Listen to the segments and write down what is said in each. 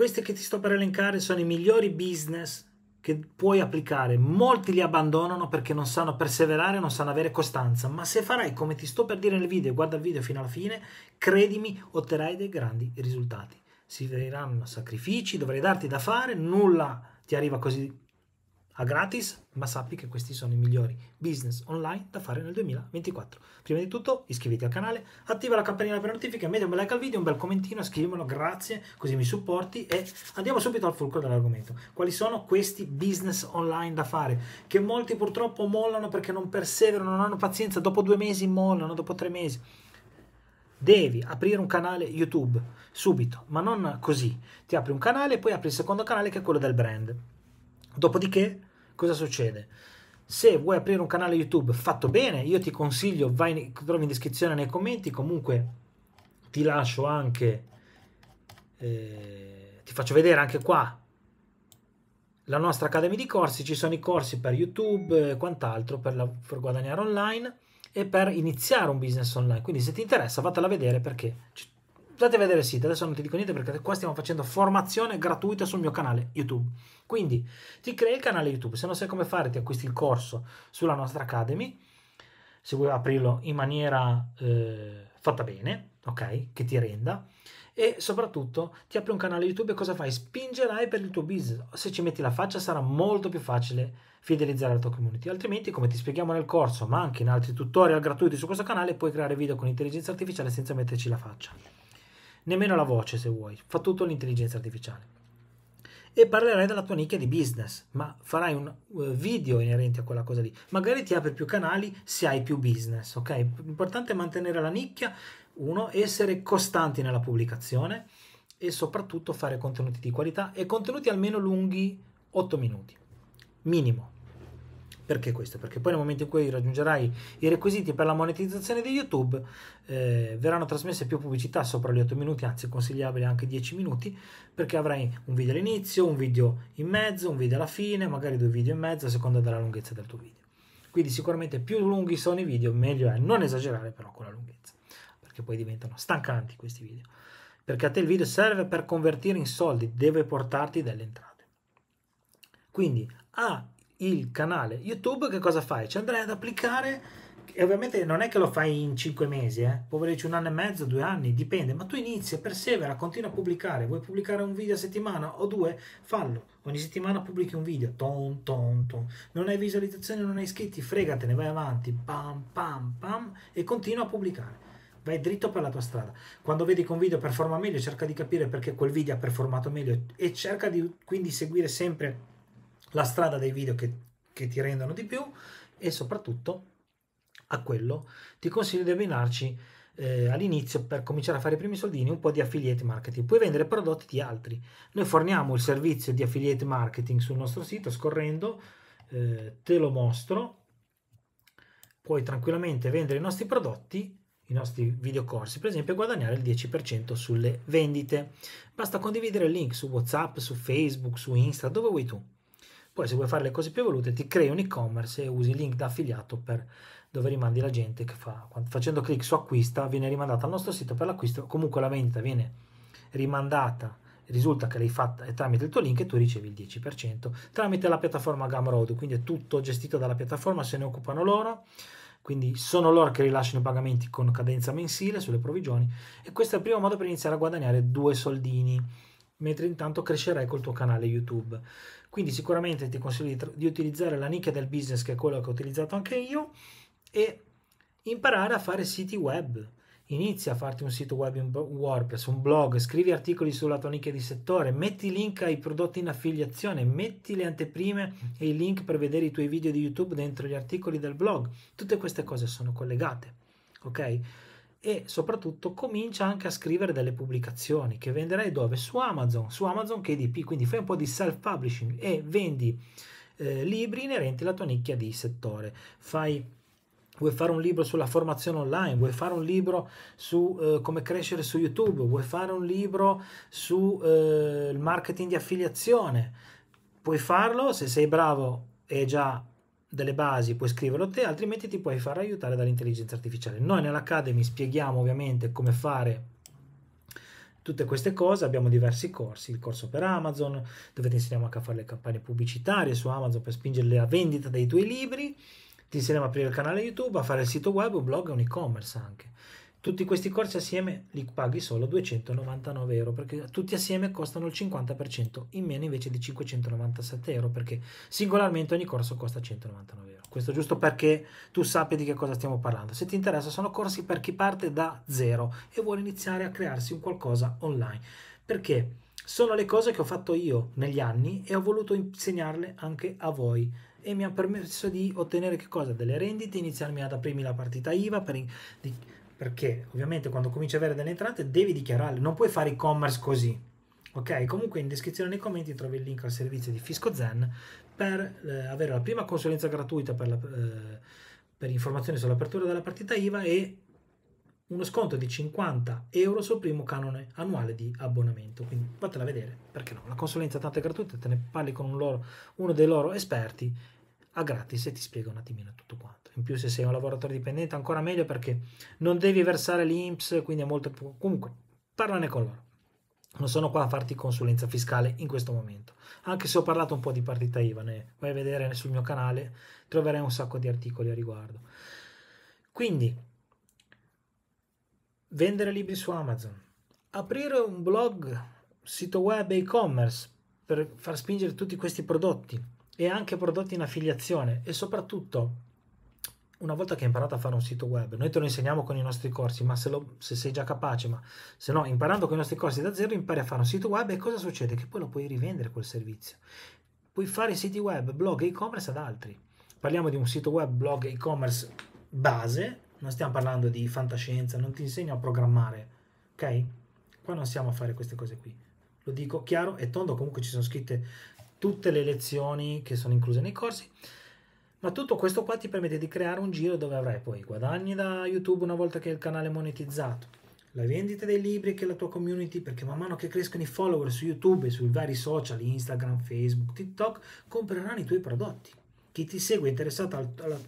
Queste che ti sto per elencare sono i migliori business che puoi applicare. Molti li abbandonano perché non sanno perseverare, non sanno avere costanza, ma se farai come ti sto per dire nel video, guarda il video fino alla fine, credimi, otterrai dei grandi risultati. Si veriranno sacrifici, dovrai darti da fare, nulla ti arriva così a gratis, ma sappi che questi sono i migliori business online da fare nel 2024. Prima di tutto iscriviti al canale, attiva la campanella per notifiche, metti un bel like al video, un bel commentino, scrivimelo, grazie, così mi supporti e andiamo subito al fulcro dell'argomento. Quali sono questi business online da fare? Che molti purtroppo mollano perché non perseverano, non hanno pazienza, dopo due mesi mollano, dopo tre mesi devi aprire un canale YouTube subito, ma non così. Ti apri un canale e poi apri il secondo canale che è quello del brand. Dopodiché cosa succede? Se vuoi aprire un canale YouTube fatto bene, io ti consiglio, vai, trovi in descrizione nei commenti, comunque ti lascio anche, eh, ti faccio vedere anche qua la nostra Academy di corsi, ci sono i corsi per YouTube e quant'altro per, la, per guadagnare online e per iniziare un business online. Quindi se ti interessa fatela vedere perché andate a vedere il sito, adesso non ti dico niente perché qua stiamo facendo formazione gratuita sul mio canale YouTube. Quindi ti crei il canale YouTube, se non sai come fare ti acquisti il corso sulla nostra Academy, se vuoi aprirlo in maniera eh, fatta bene, ok, che ti renda e soprattutto ti apri un canale YouTube e cosa fai? Spingerai per il tuo business. Se ci metti la faccia sarà molto più facile fidelizzare la tua community. Altrimenti, come ti spieghiamo nel corso, ma anche in altri tutorial gratuiti su questo canale, puoi creare video con intelligenza artificiale senza metterci la faccia nemmeno la voce se vuoi, fa tutto l'intelligenza artificiale. E parlerai della tua nicchia di business, ma farai un eh, video inerente a quella cosa lì. Magari ti apri più canali se hai più business, ok? L'importante è mantenere la nicchia, uno, essere costanti nella pubblicazione e soprattutto fare contenuti di qualità e contenuti almeno lunghi 8 minuti, minimo. Perché questo? Perché poi nel momento in cui raggiungerai i requisiti per la monetizzazione di YouTube eh, verranno trasmesse più pubblicità sopra gli 8 minuti, anzi consigliabili anche 10 minuti, perché avrai un video all'inizio, un video in mezzo, un video alla fine, magari due video in mezzo a seconda della lunghezza del tuo video. Quindi sicuramente più lunghi sono i video, meglio è non esagerare però con la lunghezza, perché poi diventano stancanti questi video. Perché a te il video serve per convertire in soldi, deve portarti delle entrate. Quindi A il canale YouTube, che cosa fai? Ci andrai ad applicare e ovviamente non è che lo fai in 5 mesi, eh? può volerci un anno e mezzo, due anni, dipende, ma tu inizi, persevera, continua a pubblicare, vuoi pubblicare un video a settimana o due, fallo, ogni settimana pubblichi un video, ton ton ton, non hai visualizzazioni, non hai iscritti, fregatene, vai avanti, pam pam pam e continua a pubblicare. Vai dritto per la tua strada. Quando vedi che un video performa meglio, cerca di capire perché quel video ha performato meglio e cerca di quindi seguire sempre la strada dei video che, che ti rendono di più e soprattutto a quello ti consiglio di abbinarci eh, all'inizio per cominciare a fare i primi soldini un po' di affiliate marketing. Puoi vendere prodotti di altri. Noi forniamo il servizio di affiliate marketing sul nostro sito scorrendo, eh, te lo mostro. Puoi tranquillamente vendere i nostri prodotti, i nostri videocorsi, per esempio, e guadagnare il 10% sulle vendite. Basta condividere il link su WhatsApp, su Facebook, su Insta, dove vuoi tu. Poi se vuoi fare le cose più evolute ti crei un e-commerce e usi il link da affiliato per dove rimandi la gente che fa, facendo clic su acquista viene rimandata al nostro sito per l'acquisto, comunque la vendita viene rimandata, risulta che l'hai fatta tramite il tuo link e tu ricevi il 10% tramite la piattaforma Gamroad, quindi è tutto gestito dalla piattaforma, se ne occupano loro quindi sono loro che rilasciano i pagamenti con cadenza mensile sulle provvigioni e questo è il primo modo per iniziare a guadagnare due soldini mentre intanto crescerai col tuo canale YouTube. Quindi sicuramente ti consiglio di, di utilizzare la nicchia del business che è quella che ho utilizzato anche io e imparare a fare siti web. Inizia a farti un sito web in WordPress, un blog, scrivi articoli sulla tua nicchia di settore, metti link ai prodotti in affiliazione, metti le anteprime e i link per vedere i tuoi video di YouTube dentro gli articoli del blog. Tutte queste cose sono collegate, ok? e soprattutto comincia anche a scrivere delle pubblicazioni che venderai dove? Su Amazon, su Amazon KDP, quindi fai un po' di self-publishing e vendi eh, libri inerenti alla tua nicchia di settore. Fai, vuoi fare un libro sulla formazione online, vuoi fare un libro su eh, come crescere su YouTube, vuoi fare un libro sul eh, marketing di affiliazione. Puoi farlo se sei bravo e già delle basi puoi scriverlo te, altrimenti ti puoi far aiutare dall'intelligenza artificiale. Noi nell'Academy spieghiamo ovviamente come fare tutte queste cose, abbiamo diversi corsi, il corso per Amazon, dove ti insegniamo anche a fare le campagne pubblicitarie su Amazon per spingere la vendita dei tuoi libri, ti insegniamo a aprire il canale YouTube, a fare il sito web, un blog e un e-commerce anche. Tutti questi corsi assieme li paghi solo 299 euro perché tutti assieme costano il 50% in meno invece di 597 euro perché singolarmente ogni corso costa 199 euro. Questo giusto perché tu sappia di che cosa stiamo parlando. Se ti interessa sono corsi per chi parte da zero e vuole iniziare a crearsi un qualcosa online perché sono le cose che ho fatto io negli anni e ho voluto insegnarle anche a voi e mi ha permesso di ottenere che cosa? Delle rendite, iniziarmi ad aprirmi la partita IVA per... In, perché ovviamente quando cominci ad avere delle entrate devi dichiararle, non puoi fare e-commerce così. Ok, comunque in descrizione nei commenti trovi il link al servizio di Fisco Zen per eh, avere la prima consulenza gratuita per, la, eh, per informazioni sull'apertura della partita IVA e uno sconto di 50 euro sul primo canone annuale di abbonamento. Quindi fatela vedere, perché no? La consulenza tanto è gratuita, te ne parli con un loro, uno dei loro esperti a gratis e ti spiega un attimino tutto quanto. In più se sei un lavoratore dipendente ancora meglio perché non devi versare l'INPS, quindi è molto... Comunque, parlane con loro. Non sono qua a farti consulenza fiscale in questo momento, anche se ho parlato un po' di partita IVA, ne vai a vedere sul mio canale, troverai un sacco di articoli a riguardo. Quindi, vendere libri su Amazon, aprire un blog, sito web e-commerce per far spingere tutti questi prodotti, e anche prodotti in affiliazione e soprattutto una volta che hai imparato a fare un sito web, noi te lo insegniamo con i nostri corsi, ma se, lo, se, sei già capace, ma se no, imparando con i nostri corsi da zero, impari a fare un sito web e cosa succede? Che poi lo puoi rivendere quel servizio. Puoi fare siti web, blog, e-commerce e ad altri. Parliamo di un sito web, blog, e-commerce base, non stiamo parlando di fantascienza, non ti insegno a programmare, ok? Qua non siamo a fare queste cose qui. Lo dico chiaro e tondo, comunque ci sono scritte tutte le lezioni che sono incluse nei corsi. Ma tutto questo qua ti permette di creare un giro dove avrai poi guadagni da YouTube una volta che il canale è monetizzato, la vendita dei libri che la tua community, perché man mano che crescono i follower su YouTube e sui vari social, Instagram, Facebook, TikTok, compreranno i tuoi prodotti. Chi ti segue interessato alla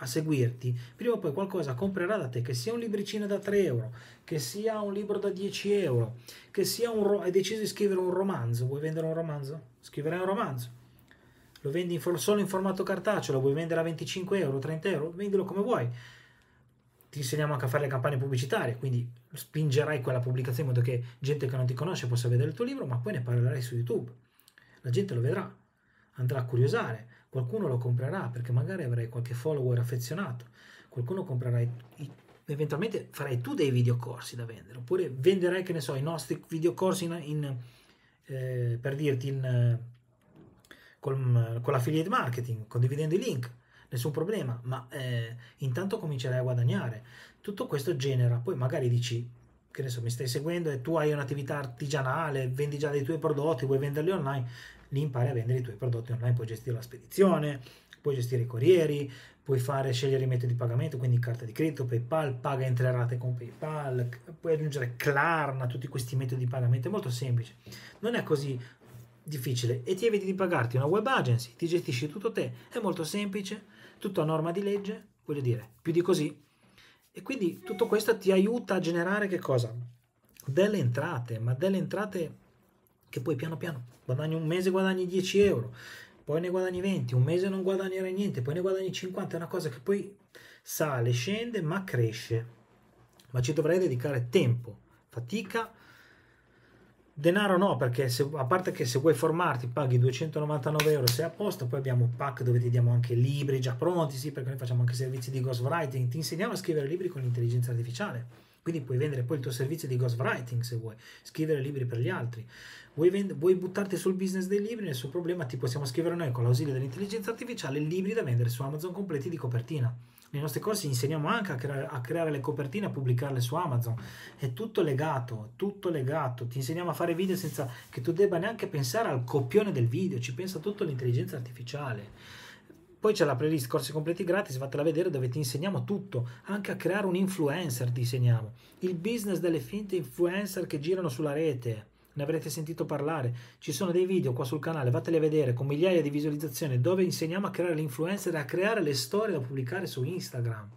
a seguirti, prima o poi qualcosa comprerà da te, che sia un libricino da 3 euro, che sia un libro da 10 euro, che sia un... Ro- hai deciso di scrivere un romanzo, vuoi vendere un romanzo? Scriverai un romanzo. Lo vendi in for- solo in formato cartaceo, lo vuoi vendere a 25 euro, 30 euro, vendilo come vuoi. Ti insegniamo anche a fare le campagne pubblicitarie, quindi spingerai quella pubblicazione in modo che gente che non ti conosce possa vedere il tuo libro, ma poi ne parlerai su YouTube. La gente lo vedrà, andrà a curiosare, qualcuno lo comprerà perché magari avrai qualche follower affezionato, qualcuno comprerà i, i, eventualmente farai tu dei videocorsi da vendere, oppure venderai, che ne so, i nostri videocorsi in, in, eh, per dirti in, eh, col, con l'affiliate marketing, condividendo i link, nessun problema, ma eh, intanto comincerai a guadagnare. Tutto questo genera, poi magari dici, che ne so, mi stai seguendo e tu hai un'attività artigianale, vendi già dei tuoi prodotti, vuoi venderli online, lì impari a vendere i tuoi prodotti online, puoi gestire la spedizione, puoi gestire i corrieri, puoi fare, scegliere i metodi di pagamento, quindi carta di credito, PayPal, paga in tre rate con PayPal, puoi aggiungere Klarna, tutti questi metodi di pagamento, è molto semplice, non è così difficile e ti eviti di pagarti una web agency, ti gestisci tutto te, è molto semplice, tutto a norma di legge, voglio dire, più di così. E quindi tutto questo ti aiuta a generare che cosa? Delle entrate, ma delle entrate che poi piano piano guadagni un mese, guadagni 10 euro, poi ne guadagni 20, un mese non guadagnerai niente, poi ne guadagni 50, è una cosa che poi sale, scende, ma cresce. Ma ci dovrei dedicare tempo, fatica, denaro no, perché se, a parte che se vuoi formarti paghi 299 euro, sei a posto, poi abbiamo un pack dove ti diamo anche libri già pronti, sì, perché noi facciamo anche servizi di ghostwriting, ti insegniamo a scrivere libri con l'intelligenza artificiale quindi puoi vendere poi il tuo servizio di ghostwriting se vuoi, scrivere libri per gli altri. Vuoi, vend- vuoi buttarti sul business dei libri? Nessun problema, ti possiamo scrivere noi con l'ausilio dell'intelligenza artificiale libri da vendere su Amazon completi di copertina. Nei nostri corsi insegniamo anche a creare, a creare le copertine e a pubblicarle su Amazon. È tutto legato, tutto legato. Ti insegniamo a fare video senza che tu debba neanche pensare al copione del video, ci pensa tutto l'intelligenza artificiale. Poi c'è la playlist corsi completi gratis, fatela vedere dove ti insegniamo tutto, anche a creare un influencer ti insegniamo. Il business delle finte influencer che girano sulla rete ne avrete sentito parlare. Ci sono dei video qua sul canale, fatele vedere con migliaia di visualizzazioni dove insegniamo a creare l'influencer e a creare le storie da pubblicare su Instagram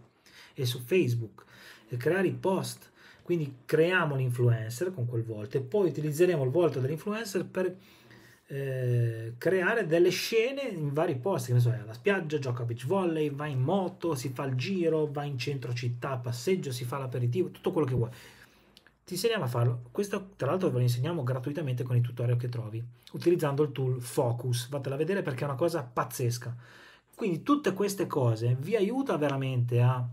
e su Facebook e creare i post. Quindi creiamo l'influencer con quel volto e poi utilizzeremo il volto dell'influencer per eh, creare delle scene in vari posti, che ne so, alla spiaggia, gioca a beach volley, va in moto, si fa il giro, va in centro città, passeggio, si fa l'aperitivo, tutto quello che vuoi. Ti insegniamo a farlo. Questo, tra l'altro, ve lo insegniamo gratuitamente con i tutorial che trovi, utilizzando il tool Focus. Vatela vedere perché è una cosa pazzesca. Quindi tutte queste cose vi aiuta veramente a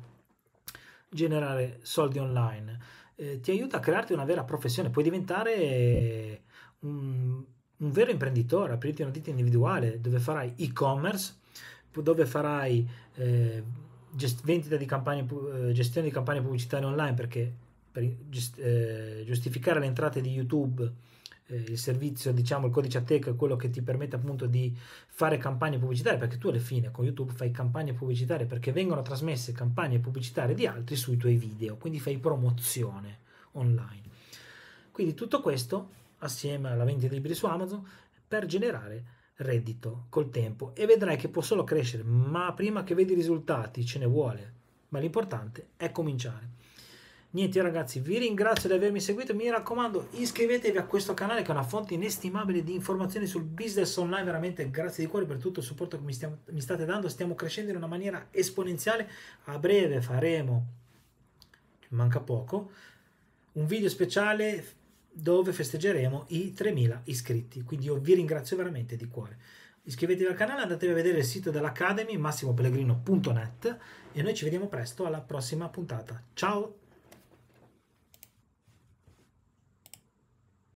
generare soldi online, eh, ti aiuta a crearti una vera professione, puoi diventare eh, un un vero imprenditore, aprirti una ditta individuale dove farai e-commerce, dove farai eh, gest- vendita di campagne, eh, gestione di campagne pubblicitarie online perché per gest- eh, giustificare le entrate di YouTube eh, il servizio, diciamo il codice a tech è quello che ti permette appunto di fare campagne pubblicitarie, perché tu alla fine con YouTube fai campagne pubblicitarie perché vengono trasmesse campagne pubblicitarie di altri sui tuoi video, quindi fai promozione online. Quindi tutto questo assieme alla vendita di libri su Amazon per generare reddito col tempo e vedrai che può solo crescere, ma prima che vedi i risultati ce ne vuole, ma l'importante è cominciare. Niente ragazzi, vi ringrazio di avermi seguito, mi raccomando iscrivetevi a questo canale che è una fonte inestimabile di informazioni sul business online, veramente grazie di cuore per tutto il supporto che mi, stiamo, mi state dando, stiamo crescendo in una maniera esponenziale, a breve faremo, manca poco, un video speciale dove festeggeremo i 3000 iscritti. Quindi io vi ringrazio veramente di cuore. Iscrivetevi al canale, andatevi a vedere il sito dell'Academy massimopellegrino.net e noi ci vediamo presto alla prossima puntata. Ciao!